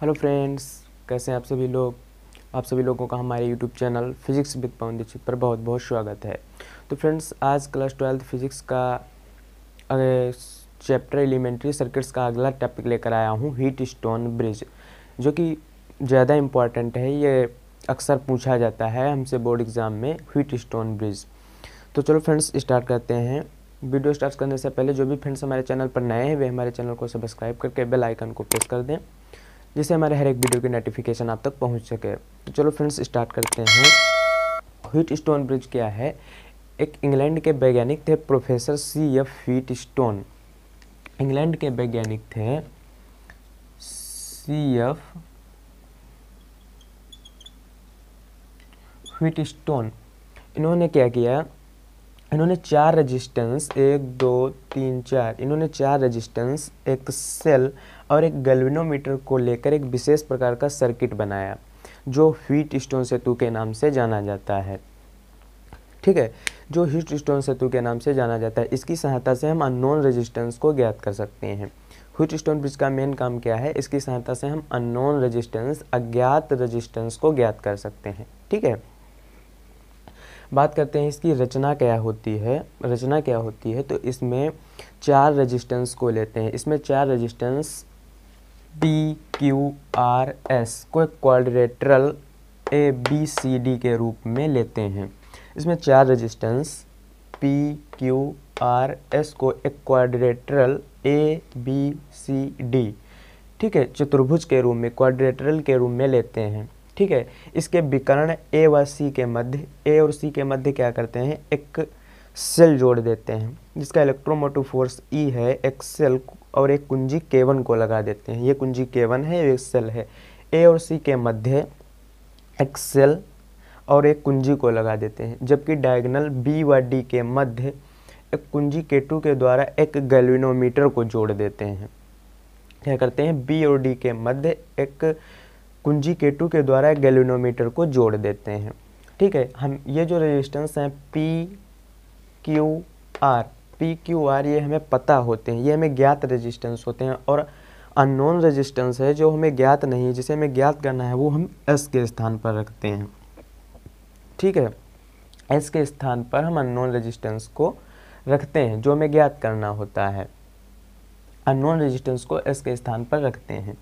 hello friends कैसे हैं आप सभी लोग आप सभी लोगों का हमारे YouTube channel physics with Pawan Dikshit पर बहुत बहुत स्वागत है तो फ्रेंड्स आज क्लास ट्वेल्थ फिजिक्स का चैप्टर एलिमेंट्री सर्किट्स का अगला टॉपिक लेकर आया हूँ हीट स्टोन ब्रिज जो कि ज़्यादा इम्पॉर्टेंट है ये अक्सर पूछा जाता है हमसे बोर्ड एग्ज़ाम में हीट स्टोन ब्रिज तो चलो फ्रेंड्स स्टार्ट करते हैं वीडियो स्टार्ट करने से पहले जो भी फ्रेंड्स हमारे चैनल पर नए हैं वे हमारे चैनल को सब्सक्राइब करके बेल आइकन को प्रेस कर दें जिससे हमारे हर एक वीडियो की नोटिफिकेशन आप तक पहुँच सके तो चलो फ्रेंड्स स्टार्ट करते हैं हिट स्टोन ब्रिज क्या है एक इंग्लैंड के वैज्ञानिक थे professor C F Wheatstone England के वैज्ञानिक थे सी एफ हीट स्टोन इन्होंने क्या किया इन्होंने चार रेजिस्टेंस एक दो तीन चार इन्होंने चार रेजिस्टेंस एक सेल और एक गल्विनोमीटर को लेकर एक विशेष प्रकार का सर्किट बनाया जो हीट स्टोन सेतु के नाम से जाना जाता है ठीक है जो हीट स्टोन सेतु के नाम से जाना जाता है इसकी सहायता से हम अननोन रेजिस्टेंस को ज्ञात कर सकते हैं हीट स्टोन ब्रिज का मेन काम क्या है इसकी सहायता से हम अननोन रेजिस्टेंस अज्ञात रेजिस्टेंस को ज्ञात कर सकते हैं ठीक है बात करते हैं इसकी रचना क्या होती है रचना क्या होती है तो इसमें चार रेजिस्टेंस को लेते हैं इसमें चार resistance P Q R S को एक quadrilateral A B C D के रूप में लेते हैं इसमें चार resistance P Q R S को एक quadrilateral A B C D ठीक है चतुर्भुज के रूप में क्वाड्रेटरल के रूप में लेते हैं ठीक है इसके विकर्ण ए व सी के मध्य ए और सी के मध्य क्या करते हैं एक सेल जोड़ देते हैं जिसका इलेक्ट्रोमोटिव फोर्स ई है एक सेल और एक कुंजी K1 को लगा देते हैं ये कुंजी K1 है ये एक सेल है ए और सी के मध्य एक सेल और एक कुंजी को लगा देते हैं जबकि डायगनल बी व डी के मध्य एक कुंजी के टू के द्वारा एक गैल्विनोमीटर को जोड़ देते हैं क्या करते हैं बी और डी के मध्य एक कुंजी के टू के द्वारा एक गैल्विनोमीटर को जोड़ देते हैं ठीक है हम ये जो रेजिस्टेंस हैं P Q R P Q R ये हमें पता होते हैं ये हमें ज्ञात रेजिस्टेंस होते हैं और अननोन रेजिस्टेंस है जो हमें ज्ञात नहीं है जिसे हमें ज्ञात करना है वो हम एस के स्थान पर रखते हैं ठीक है एस के स्थान पर हम अननोन रेजिस्टेंस को रखते हैं जो हमें ज्ञात करना होता है अननोन रेजिस्टेंस को एस के स्थान पर रखते हैं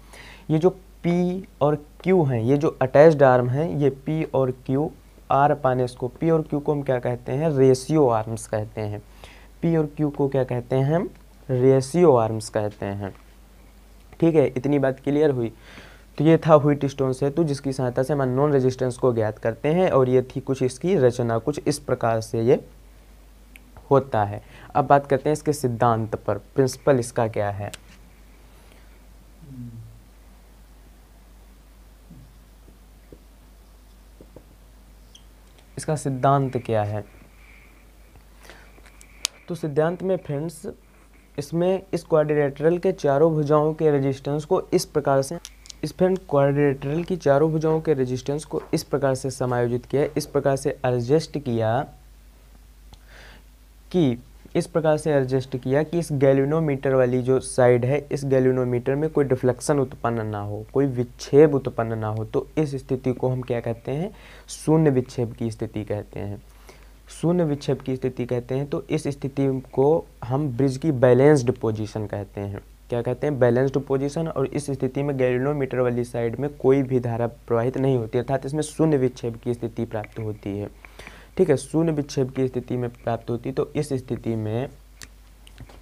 ये जो पी और क्यू हैं ये जो अटैच्ड आर्म हैं ये पी और क्यू आर पाने इसको पी और क्यू को हम क्या कहते हैं रेशियो आर्म्स कहते हैं पी और क्यू को क्या कहते हैं रेशियो आर्म्स कहते हैं ठीक है इतनी बात क्लियर हुई तो ये था हुईट स्टोन सेतु जिसकी सहायता से हम नॉन रेजिस्टेंस को ज्ञात करते हैं और ये थी कुछ इसकी रचना कुछ इस प्रकार से ये होता है अब बात करते हैं इसके सिद्धांत पर प्रिंसिपल इसका क्या है इसका सिद्धांत क्या है तो सिद्धांत में फ्रेंड्स इसमें इस क्वारिनेटरल के चारों भुजाओं के रेजिस्टेंस को इस प्रकार से इस फ्रेंड क्वारिनेटरल की चारों भुजाओं के रेजिस्टेंस को इस प्रकार से समायोजित किया इस प्रकार से एडजस्ट किया कि इस प्रकार से एडजस्ट किया कि इस गैलिनोमीटर वाली जो साइड है इस गैलिनोमीटर में कोई डिफ्लेक्शन उत्पन्न ना हो कोई विक्षेप उत्पन्न ना हो तो इस स्थिति को हम क्या कहते हैं शून्य विक्षेप की स्थिति कहते हैं शून्य विक्षेप की स्थिति कहते हैं तो इस स्थिति को हम ब्रिज की बैलेंस्ड पोजीशन कहते हैं क्या कहते हैं बैलेंस्ड पोजीशन और इस स्थिति में गैलिनोमीटर वाली साइड में कोई भी धारा प्रवाहित नहीं होती अर्थात इसमें शून्य विक्षेप की स्थिति प्राप्त होती है ठीक है शून्य विक्षेप की स्थिति में प्राप्त होती तो इस स्थिति में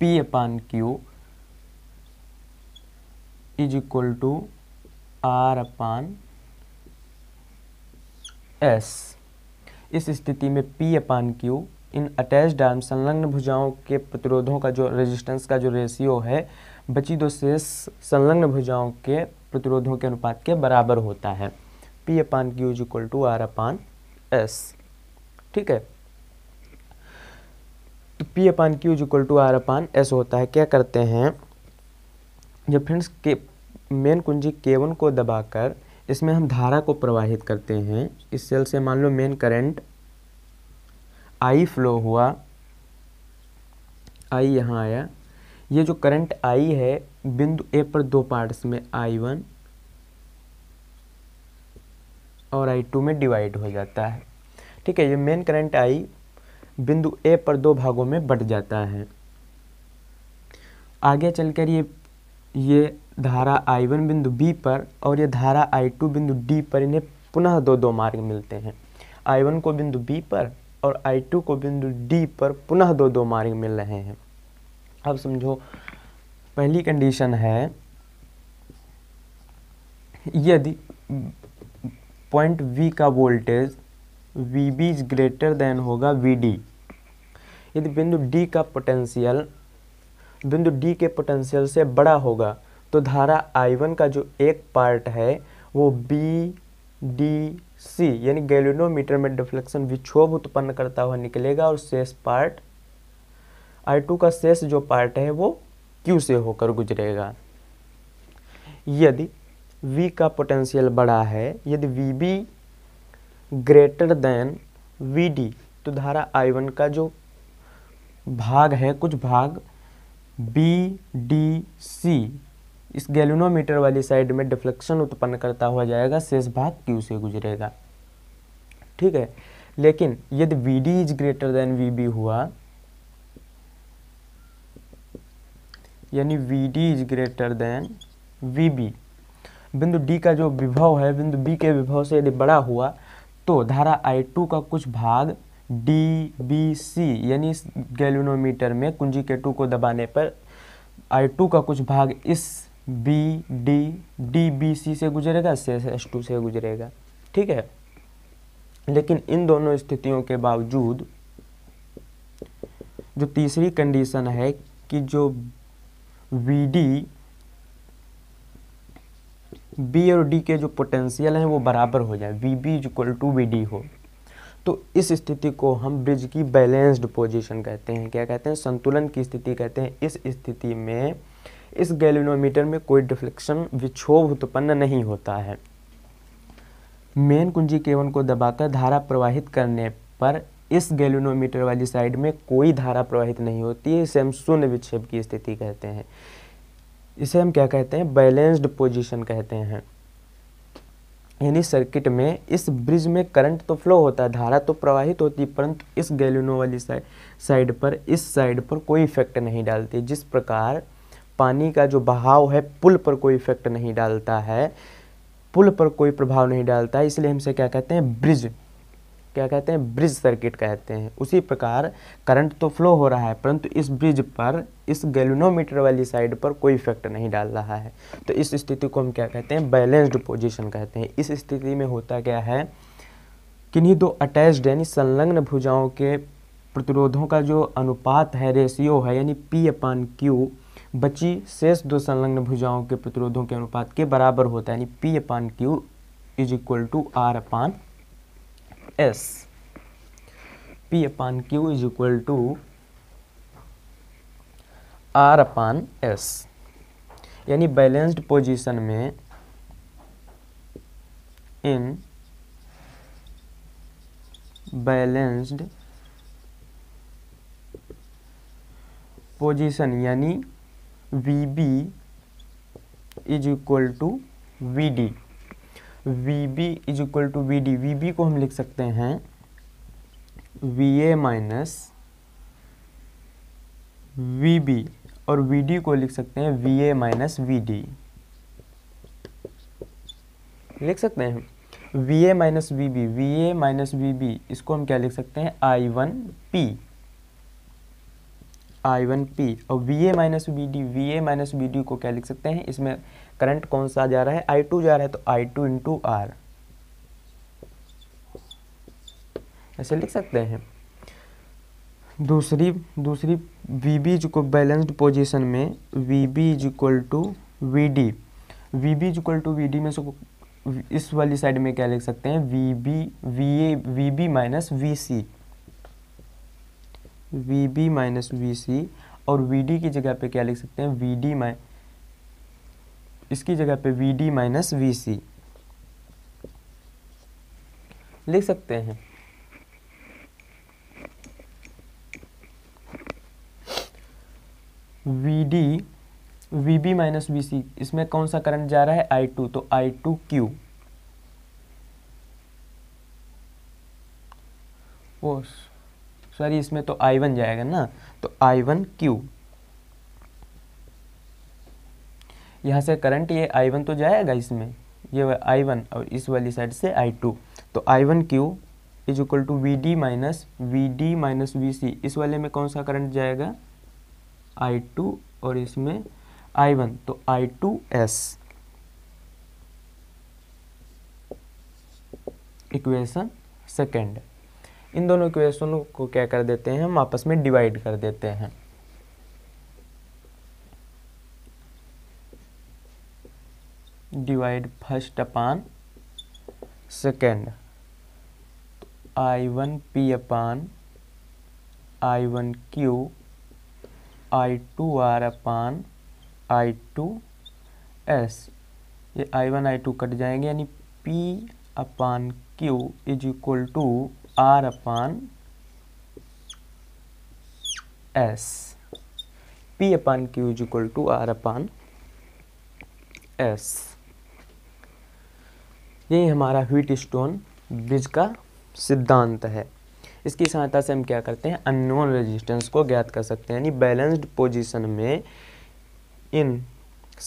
P upon Q is equal to R upon S इस स्थिति में P upon Q in attached arm संलग्न भुजाओं के प्रतिरोधों का जो रेजिस्टेंस का जो रेशियो है बची दो शेष संलग्न भुजाओं के प्रतिरोधों के अनुपात के बराबर होता है P upon Q is equal to R upon S ठीक है तो P upon Q is equal to R upon S होता है क्या करते हैं जब फ्रेंड्स के मेन कुंजी केवन को दबाकर इसमें हम धारा को प्रवाहित करते हैं इस सेल से मान लो मेन करंट आई फ्लो हुआ आई यहाँ आया ये जो करंट आई है बिंदु ए पर दो पार्ट्स में आई वन और आई टू में डिवाइड हो जाता है ठीक है ये मेन करंट आई बिंदु ए पर दो भागों में बट जाता है आगे चलकर ये ये धारा आई वन बिंदु बी पर और ये धारा आई टू बिंदु डी पर इन्हें पुनः दो दो मार्ग मिलते हैं आई वन को बिंदु बी पर और आई टू को बिंदु डी पर पुनः दो दो मार्ग मिल रहे हैं अब समझो पहली कंडीशन है यदि पॉइंट वी का voltage V B is greater than होगा वी डी यदि बिंदु डी का पोटेंशियल बिंदु डी के पोटेंशियल से बड़ा होगा तो धारा आई वन का जो एक पार्ट है वो बी डी सी यानी गैलिनोमीटर में डिफ्लेक्शन विक्षोभ उत्पन्न करता हुआ निकलेगा और शेष पार्ट आई टू का शेष जो पार्ट है वो क्यू से होकर गुजरेगा यदि V का पोटेंशियल बड़ा है यदि V B greater than V D तो धारा आई वन का जो भाग है कुछ भाग बी डी सी इस गैलिनोमीटर वाली साइड में डिफ्लेक्शन उत्पन्न करता हुआ जाएगा शेष भाग क्यू से गुजरेगा ठीक है लेकिन यदि V D is greater than V B हुआ यानी V D is greater than V B बिंदु डी का जो विभव है बिंदु बी के विभव से यदि बड़ा हुआ तो धारा आई टू का कुछ भाग डी बी सी यानी इस गैलिनोमीटर में कुंजी के टू को दबाने पर आई टू का कुछ भाग इस B D D B C से गुजरेगा से एस टू से गुजरेगा ठीक है लेकिन इन दोनों स्थितियों के बावजूद जो तीसरी कंडीशन है कि जो वी डी बी और डी के जो पोटेंशियल हैं वो बराबर हो जाए V B equal to V D हो तो इस स्थिति को हम ब्रिज की बैलेंस्ड पोजीशन कहते हैं क्या कहते हैं संतुलन की स्थिति कहते हैं इस स्थिति में इस गैलिनोमीटर में कोई डिफ्लेक्शन विक्षोभ उत्पन्न नहीं होता है मेन कुंजी केवन को दबाकर धारा प्रवाहित करने पर इस गैलिनोमीटर वाली साइड में कोई धारा प्रवाहित नहीं होती है इसे हम शून्य विक्षेप की स्थिति कहते हैं इसे हम क्या कहते हैं बैलेंस्ड पोजिशन कहते हैं यानी सर्किट में इस ब्रिज में करंट तो फ्लो होता है धारा तो प्रवाहित होती है परंतु इस गैलिनो वाली साइड पर इस साइड पर कोई इफेक्ट नहीं डालती जिस प्रकार पानी का जो बहाव है पुल पर कोई इफेक्ट नहीं डालता है पुल पर कोई प्रभाव नहीं डालता है इसलिए हमसे क्या कहते हैं ब्रिज क्या कहते हैं ब्रिज सर्किट कहते हैं उसी प्रकार करंट तो फ्लो हो रहा है परंतु इस ब्रिज पर इस गैलिनोमीटर वाली साइड पर कोई इफेक्ट नहीं डाल रहा है तो इस स्थिति को हम क्या कहते हैं बैलेंस्ड पोजीशन कहते हैं इस स्थिति में होता क्या है किन्हीं दो अटैच्ड यानी संलग्न भुजाओं के प्रतिरोधों का जो अनुपात है रेशियो है यानी पी अपान क्यू बची शेष दो संलग्न भुजाओं के प्रतिरोधों के अनुपात के बराबर होता है यानी P upon Q is equal to R upon S P upon Q is equal to R upon S यानी बैलेंस्ड पोजीशन में इन बैलेंस्ड पोजीशन यानी V B is equal to V D V B is equal to V D V B को हम लिख सकते हैं V A minus V B और V D को लिख सकते हैं V A minus V D लिख सकते हैं V A minus V B V A minus V B इसको हम क्या लिख सकते हैं I one P I one P और V A minus V D V A minus V D को क्या लिख सकते हैं इसमें करंट कौन सा जा रहा है आई टू जा रहा है तो आई टू इंटू आर ऐसे लिख सकते हैं दूसरी दूसरी वी बी जो बैलेंस्ड पोजिशन में V B is equal to V D V B is equal to V D में सो इस वाली साइड में क्या लिख सकते हैं V B V A V B minus V C V B minus V C और वी डी की जगह पे क्या लिख सकते हैं वी डी माइ इसकी जगह पे V D minus V C लिख सकते हैं V D V B minus V C इसमें कौन सा करंट जा रहा है आई टू तो आई टू क्यू वो सॉरी इसमें तो आई वन जाएगा ना तो आई वन क्यू यहाँ से करंट ये आई वन तो जाएगा इसमें ये आई वन और इस वाली साइड से आई टू तो I one Q is equal to V D minus V D minus V C इस वाले में कौन सा करंट जाएगा आई टू और इसमें आई वन तो I two S equation second इन दोनों इक्वेशनों को क्या कर देते हैं हम आपस में डिवाइड कर देते हैं divide first upon second I one P upon I one Q I two R upon I two S ये I one I two cut जाएंगे यानी P upon Q is equal to R upon S P upon Q is equal to R upon S यही हमारा heat Wheatstone bridge का सिद्धांत है इसकी सहायता से हम क्या करते हैं अननोन रेजिस्टेंस को ज्ञात कर सकते हैं यानी बैलेंस्ड पोजीशन में इन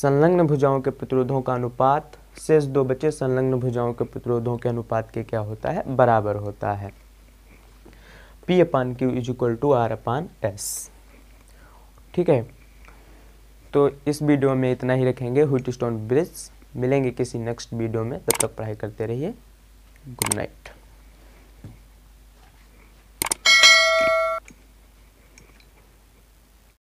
संलग्न भुजाओं के प्रतिरोधों का अनुपात शेष दो बचे संलग्न भुजाओं के प्रतिरोधों के अनुपात के क्या होता है बराबर होता है P upon Q is equal to R upon S ठीक है तो इस वीडियो में इतना ही रखेंगे हुट स्टोन ब्रिज मिलेंगे किसी नेक्स्ट वीडियो में तब तक पढ़ाई करते रहिए गुड नाइट